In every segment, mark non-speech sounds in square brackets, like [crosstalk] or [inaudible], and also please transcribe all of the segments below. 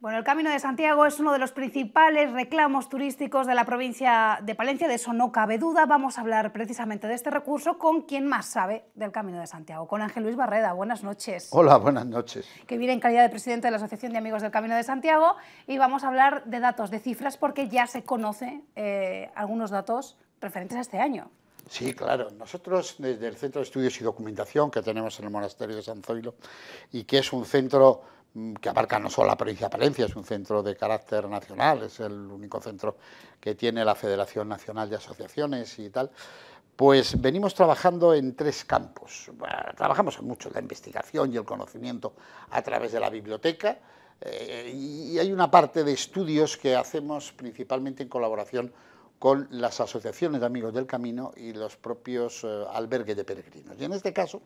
Bueno, el Camino de Santiago es uno de los principales reclamos turísticos de la provincia de Palencia, de eso no cabe duda. Vamos a hablar precisamente de este recurso con quien más sabe del Camino de Santiago, con Ángel Luis Barreda. Buenas noches. Hola, buenas noches. Que viene en calidad de presidente de la Asociación de Amigos del Camino de Santiago y vamos a hablar de datos, de cifras, porque ya se conocen eh, algunos datos referentes a este año. Sí, claro. Nosotros desde el Centro de Estudios y Documentación que tenemos en el Monasterio de San Zoilo y que es un centro Mm, que abarca no solo la provincia de Palencia, es un centro de carácter nacional, es el único centro que tiene la Federación Nacional de Asociaciones y tal, pues venimos trabajando en tres campos. trabajamos en la investigación y el conocimiento a través de la biblioteca, eh, y hay una parte de estudios que hacemos principalmente en colaboración con las asociaciones de amigos del camino y los propios eh, albergues de peregrinos. Y en este caso,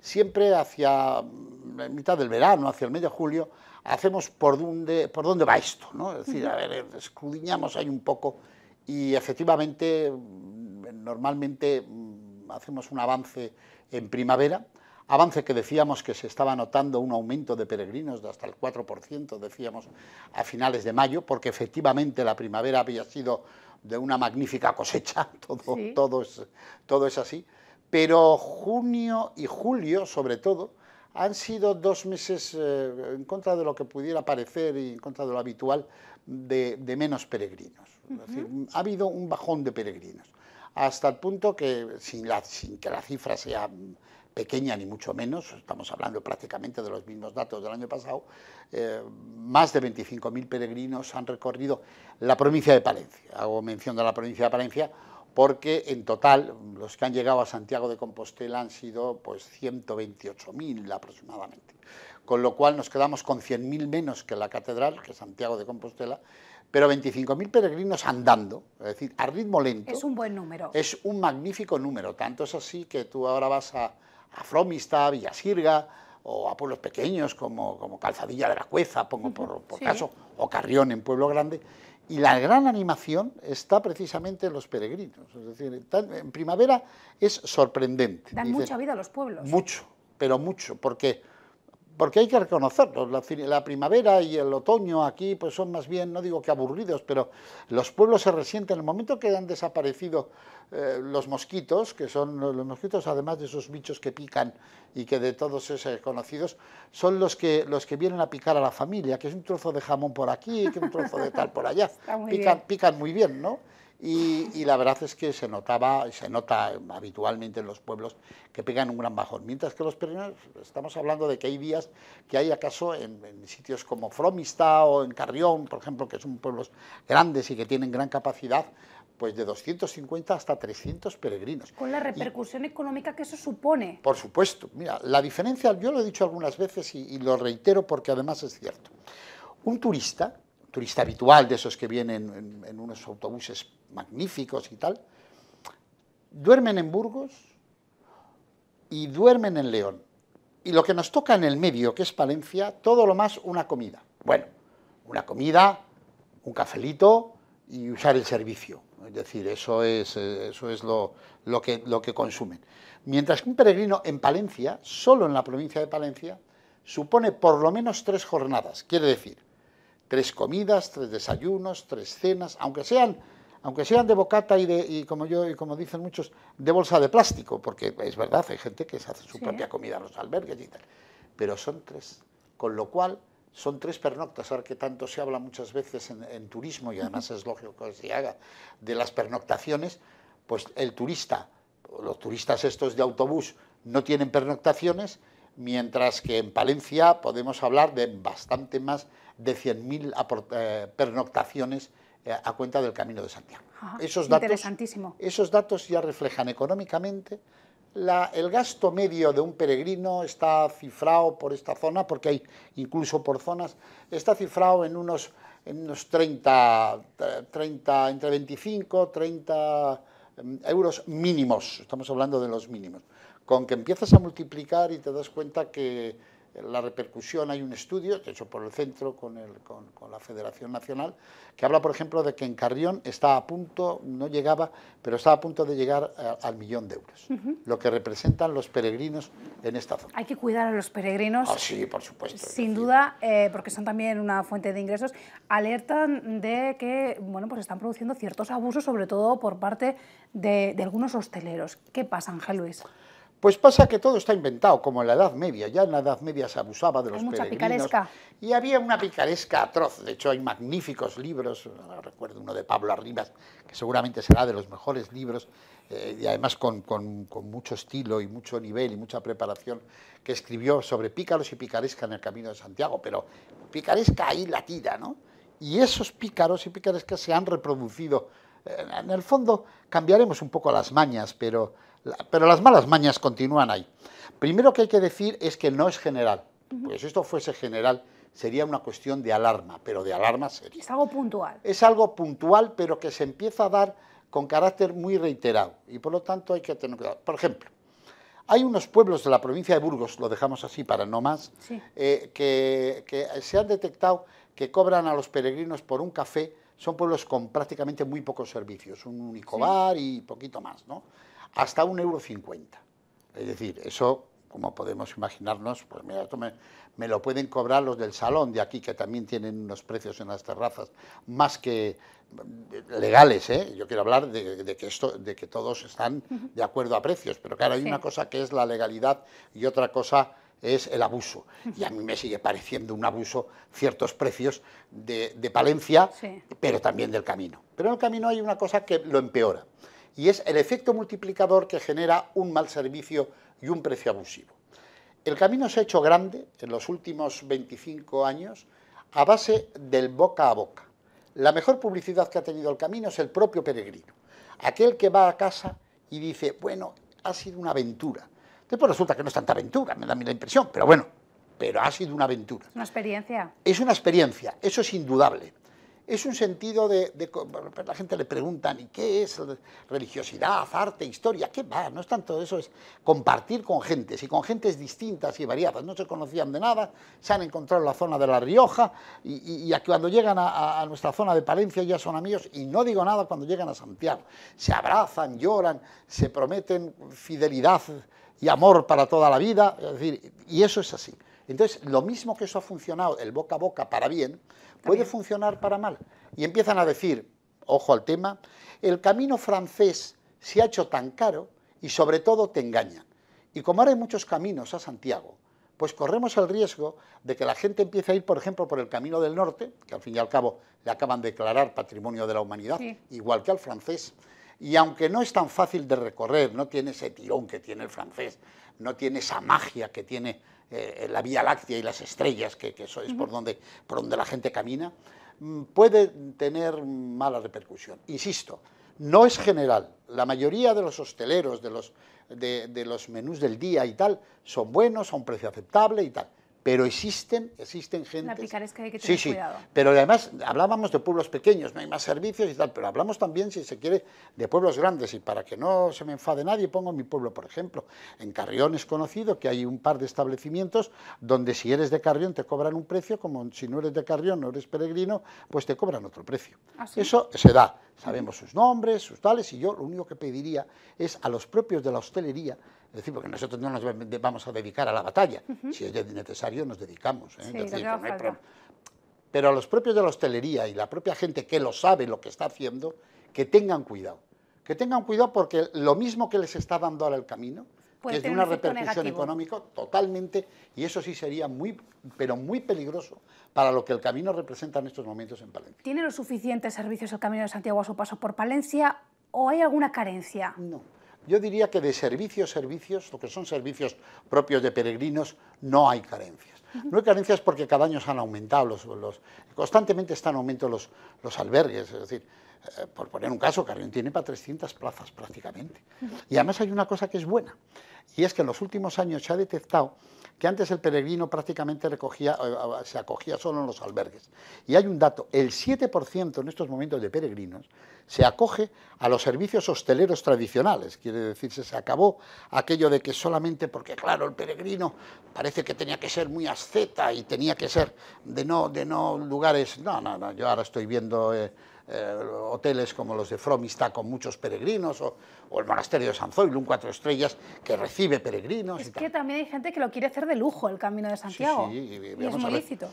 siempre hacia la mm, mitad del verano, hacia el medio de julio, hacemos por dónde, por dónde va esto, ¿no? Es decir, a escudriñamos ahí un poco y efectivamente, mm, normalmente mm, hacemos un avance en primavera, avance que decíamos que se estaba notando un aumento de peregrinos de hasta el 4%, decíamos, a finales de mayo, porque efectivamente la primavera había sido de una magnífica cosecha, [laughs] todo, todo, es, así. Pero junio y julio, sobre todo, han sido dos meses eh, en contra de lo que pudiera parecer y en contra de lo habitual de, menos peregrinos. ha habido un bajón de peregrinos, hasta el punto que, sin que la cifra sea pequeña ni mucho menos, estamos hablando prácticamente de los mismos datos del año pasado, eh, más de 25.000 peregrinos han recorrido la provincia de Palencia. Hago mención de la provincia de Palencia porque en total los que han llegado a Santiago de Compostela han sido pues 128.000 aproximadamente, con lo cual nos quedamos con 100.000 menos que la catedral, que Santiago de Compostela, pero 25.000 peregrinos andando, es decir, a ritmo lento. Es un buen número. Es un magnífico número, tanto es así que tú ahora vas a a Fromista, Villasirga o a pueblos pequeños como, como Calzadilla de la Cueza, pongo por, caso, o Carrión en Pueblo Grande. Y la gran animación está precisamente en los peregrinos. Es decir, en primavera es sorprendente. Dan mucha vida a los pueblos. Mucho, pero mucho, porque porque hay que reconocerlo, la, primavera y el otoño aquí pues son más bien, no digo que aburridos, pero los pueblos se resienten, en el momento que han desaparecido eh, los mosquitos, que son los, mosquitos además de esos bichos que pican y que de todos esos eh, conocidos, son los que, los que vienen a picar a la familia, que es un trozo de jamón por aquí, que un trozo de tal por allá, [laughs] pican, pican muy bien, ¿no? Y, la verdad es que se notaba, se nota habitualmente en los pueblos que pegan un gran bajón. Mientras que los peregrinos, estamos hablando de que hay días que hay acaso en, sitios como Fromista o en Carrión, por ejemplo, que son pueblos grandes y que tienen gran capacidad, pues de 250 hasta 300 peregrinos. Con la repercusión económica que eso supone. Por supuesto. Mira, la diferencia, yo lo he dicho algunas veces y lo reitero porque además es cierto. Un turista turista habitual, de esos que vienen en, unos autobuses magníficos y tal, duermen en Burgos y duermen en León. Y lo que nos toca en el medio, que es Palencia, todo lo más una comida. Bueno, una comida, un cafelito y usar el servicio. Es decir, eso es, eh, eso es lo, lo, que, lo que consumen. Mientras que un peregrino en Palencia, solo en la provincia de Palencia, supone por lo menos tres jornadas. Quiere decir, Tres comidas, tres desayunos, tres cenas, aunque sean, aunque sean de bocata y, de, como yo y como dicen muchos, de bolsa de plástico, porque es verdad, hay gente que se hace su propia comida en los albergues y tal. Pero son tres. Con lo cual, son tres pernoctas, ahora que tanto se habla muchas veces en, en turismo, y además es lógico que se haga, de las pernoctaciones, pues el turista, los turistas estos de autobús no tienen pernoctaciones, mientras que en Palencia podemos hablar de bastante más de 100.000 eh, pernoctaciones eh, a cuenta del Camino de Santiago. esos, datos, esos datos ya reflejan económicamente el gasto medio de un peregrino está cifrado por esta zona, porque hay incluso por zonas, está cifrado en unos, en unos 30, 30, entre 25, 30 mm, euros mínimos, estamos hablando de los mínimos. Con que empiezas a multiplicar y te das cuenta que la repercusión, hay un estudio, hecho por el centro con, el, con, la Federación Nacional, que habla, por ejemplo, de que en Carrión está a punto, no llegaba, pero está a punto de llegar eh, al millón de euros, lo que representan los peregrinos en esta zona. Hay que cuidar a los peregrinos. Ah, sí, por supuesto. Sin duda, eh, porque son también una fuente de ingresos. Alertan de que, bueno, pues están produciendo ciertos abusos, sobre todo por parte de, de algunos hosteleros. ¿Qué pasa, Ángel Luis? Pues pasa que todo está inventado, como en la Edad Media. Ya en la Edad Media se abusaba de los mucha peregrinos. Picaresca. Y había una picaresca atroz. De hecho, hay magníficos libros. Recuerdo uno de Pablo Arribas, que seguramente será de los mejores libros, eh, y además con, mucho estilo y mucho nivel y mucha preparación, que escribió sobre pícaros y picaresca en el Camino de Santiago. Pero picaresca ahí la tira, ¿no? Y esos pícaros y picarescas se han reproducido. Eh, en el fondo, cambiaremos un poco las mañas, pero pero las malas mañas continúan ahí. Primero que hay que decir es que no es general. porque si esto fuese general, sería una cuestión de alarma, pero de alarma seria. Es algo puntual. Es algo puntual, pero que se empieza a dar con carácter muy reiterado. Y por lo tanto hay que tener cuidado. Por ejemplo, hay unos pueblos de la provincia de Burgos, lo dejamos así para no más, eh, que, se han detectado que cobran a los peregrinos por un café son pueblos con prácticamente muy pocos servicios, un único bar y poquito más, ¿no? hasta 1,50 euro. Es decir, eso, como podemos imaginarnos, pues me, lo pueden cobrar los del salón de aquí, que también tienen unos precios en las terrazas más que mm, legales, ¿eh? yo quiero hablar de, que esto, de que todos están de acuerdo a precios, pero claro, hay una cosa que es la legalidad y otra cosa es el abuso. Y a mí me sigue pareciendo un abuso ciertos precios de, Palencia, pero también del camino. Pero en el camino hay una cosa que lo empeora y es el efecto multiplicador que genera un mal servicio y un precio abusivo. El camino se ha hecho grande en los últimos 25 años a base del boca a boca. La mejor publicidad que ha tenido el camino es el propio peregrino, aquel que va a casa y dice, bueno, ha sido una aventura. Después resulta que no es tanta aventura, me da la impresión, pero bueno, pero ha sido una aventura. Una experiencia. Es una experiencia, eso es indudable es un sentido de, La gente le pregunta, ¿y qué es religiosidad, arte, historia? ¿Qué va? No es tanto eso, es compartir con gentes, y con gentes distintas y variadas. No se conocían de nada, se han encontrado en la zona de La Rioja, y, y, cuando llegan a, nuestra zona de Palencia ya son amigos, y no digo nada cuando llegan a Santiago. Se abrazan, lloran, se prometen fidelidad y amor para toda la vida, es decir, y eso es así. Entonces, lo mismo que eso ha funcionado, el boca a boca, para bien, puede funcionar para mal. Y empiezan a decir, ojo al tema, el camino francés se ha hecho tan caro y sobre todo te engañan. Y como ahora hay muchos caminos a Santiago, pues corremos el riesgo de que la gente empiece a ir, por ejemplo, por el Camino del Norte, que al fin y al cabo le acaban de declarar Patrimonio de la Humanidad, igual que al francés, y aunque no es tan fácil de recorrer, no tiene ese tirón que tiene el francés, no tiene esa magia que tiene eh, la Vía Láctea y las estrellas, que, sois es por, donde, por donde la gente camina, mm, puede tener mala repercusión. Insisto, no es general. La mayoría de los hosteleros, de los, de los menús del día y tal, son buenos, a un precio aceptable y tal pero existen, existen gente... La picaresca hay que tener sí, cuidado. sí, pero además hablábamos de pueblos pequeños, no hay más servicios y tal, pero hablamos también, si se quiere, de pueblos grandes, y para que no se me enfade nadie, pongo mi pueblo, por ejemplo, en Carrión es conocido que hay un par de establecimientos donde si eres de Carrión te cobran un precio, como si no eres de Carrión, no eres peregrino, pues te cobran otro precio. ¿Ah, Eso se da, sabemos sus nombres, sus tales, y yo lo único que pediría es a los propios de la hostelería, es decir, porque nosotros no nos vamos a dedicar a la batalla, si es necesario nos dedicamos. ¿eh? Pero a los propios de la hostelería y la propia gente que lo sabe lo que está haciendo, que tengan cuidado. Que tengan cuidado porque lo mismo que les está dando ahora el camino, es de una repercusión económica totalmente, y eso sí sería muy, pero muy peligroso para lo que el camino representa en estos momentos en Palencia. ¿Tiene los suficientes servicios el Camino de Santiago a su paso por Palencia o hay alguna carencia? No yo diría que de servicios, servicios, lo que son servicios propios de peregrinos, no hay carencias. No hay carencias porque cada año se han aumentado, los, los constantemente están aumentando los, los albergues, es decir, eh, por poner un caso, Carrión tiene para 300 plazas prácticamente. Y además hay una cosa que es buena, y es que en los últimos años se ha detectado que antes el peregrino prácticamente recogía, eh, eh, se acogía solo en los albergues. Y hay un dato, el 7% en estos momentos de peregrinos se acoge a los servicios hosteleros tradicionales, quiere decirse, se acabó aquello de que solamente porque, claro, el peregrino parece que tenía que ser muy asceta y tenía que ser de no, de no lugares, no, no, no, yo ahora estoy viendo... Eh, eh, hoteles como los de Fromista con muchos peregrinos, o, el monasterio de San Zoilo un cuatro estrellas que recibe peregrinos. Es que también hay gente que lo quiere hacer de lujo el Camino de Santiago. es muy lícito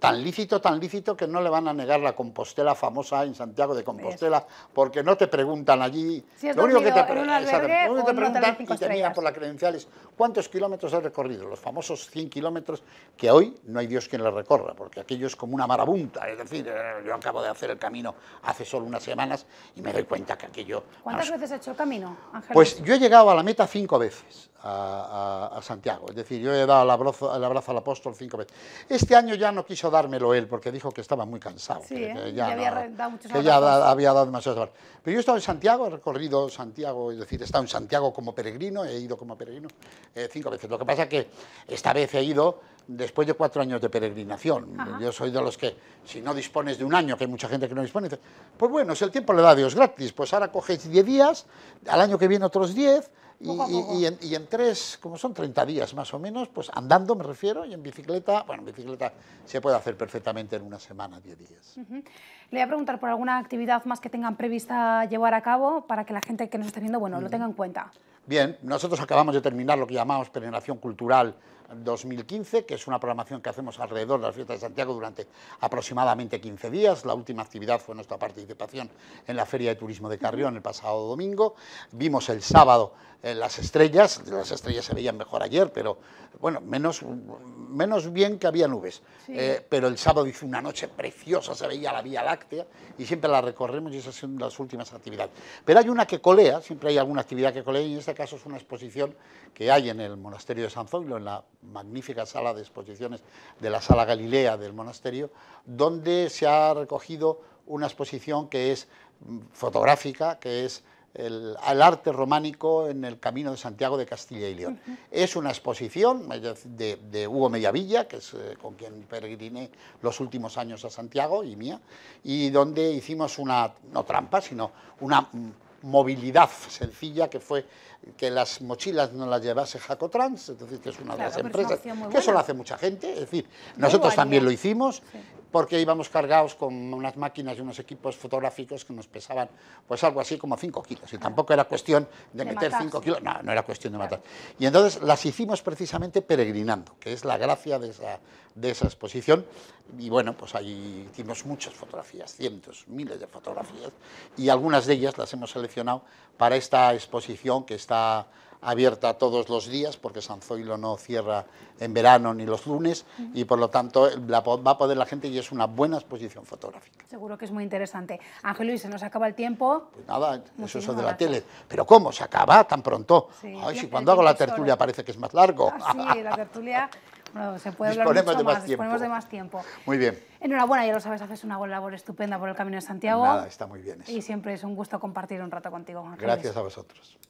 tan lícito, tan lícito que no le van a negar la Compostela famosa en Santiago de Compostela, porque no te preguntan allí. lo, único que te, te preguntan y te por la credencial es cuántos kilómetros has recorrido, los famosos 100 kilómetros, que hoy no hay Dios quien los recorra, porque aquello es como una marabunta. Es decir, eh, yo acabo de hacer el camino hace solo unas semanas y me doy cuenta que aquello. ¿Cuántas veces has hecho el camino, Ángel? Pues yo he llegado a la meta cinco veces. A, Santiago, es decir, yo he dado el abrazo, el abrazo al apóstol cinco veces. Este año ya no quiso dármelo él porque dijo que estaba muy cansado. Sí, que, ¿eh? ya, había dado que Pero yo he estado en Santiago, he recorrido Santiago, es decir, he estado en Santiago como peregrino, he ido como peregrino eh, cinco veces. Lo que pasa es que esta vez he ido después de cuatro años de peregrinación. Yo soy de los que, si no dispones de un año, que hay mucha gente que no dispone, pues bueno, si el tiempo le da a Dios gratis, pues ahora coges diez días, al año que viene otros diez, y, en, tres, como son 30 días más o menos, pues andando me refiero, y en bicicleta, bueno, en bicicleta se puede hacer perfectamente en una semana, 10 días. Le voy a preguntar por alguna actividad más que tengan prevista llevar a cabo para que la gente que nos está viendo, bueno, lo tenga en cuenta. Bien, nosotros acabamos de terminar lo que llamamos peregrinación cultural 2015, que es una programación que hacemos alrededor de las fiestas de Santiago durante aproximadamente 15 días. La última actividad fue nuestra participación en la Feria de Turismo de Carrión el pasado domingo. Vimos el sábado eh, las estrellas, las estrellas se veían mejor ayer, pero bueno, menos, menos bien que había nubes. Eh, pero el sábado hizo una noche preciosa, se veía la Vía Láctea y siempre la recorremos y esas son las últimas actividades. Pero hay una que colea, siempre hay alguna actividad que colea y en este caso es una exposición que hay en el Monasterio de San Zoilo, en la magnífica sala de exposiciones de la Sala Galilea del monasterio, donde se ha recogido una exposición que es mm, fotográfica, que es el, arte románico en el camino de Santiago de Castilla y León. Es una exposición de, Hugo Mediavilla, que es eh, con quien peregriné los últimos años a Santiago y mía, y donde hicimos una, no trampa, sino una mm, movilidad sencilla que fue que las mochilas no las llevase Jacotrans, Trans... decir, que es una de las empresas, que eso lo hace mucha gente, es decir, nosotros también lo hicimos porque íbamos cargados con unas máquinas y unos equipos fotográficos que nos pesaban pues algo así como 5 kilos. Y ah. tampoco era cuestión de, meter 5 kilos, no, no era cuestión de matar. Y entonces las hicimos precisamente peregrinando, que es la gracia de esa, de esa exposición. Y bueno, pues ahí hicimos muchas fotografías, cientos, miles de fotografías, y algunas de ellas las hemos seleccionado para esta exposición que está abierta todos los días, porque San Zoilo no cierra en verano ni los lunes, y por lo tanto la, va a poder la gente y es una buena exposición fotográfica. Seguro que es muy interesante. Ángel Luis, se nos acaba el tiempo. Pues nada, eso es de la tele. Pero ¿cómo? ¿Se acaba tan pronto? Ay, si cuando hago la tertulia parece que es más largo. Ah, sí, la tertulia... Bueno, se puede hablar de más, tiempo. disponemos de más tiempo. Muy bien. Enhorabuena, ya lo sabes, haces una labor estupenda por el Camino de Santiago. Nada, está muy bien Y siempre es un gusto compartir un rato contigo, Juan Gracias a vosotros.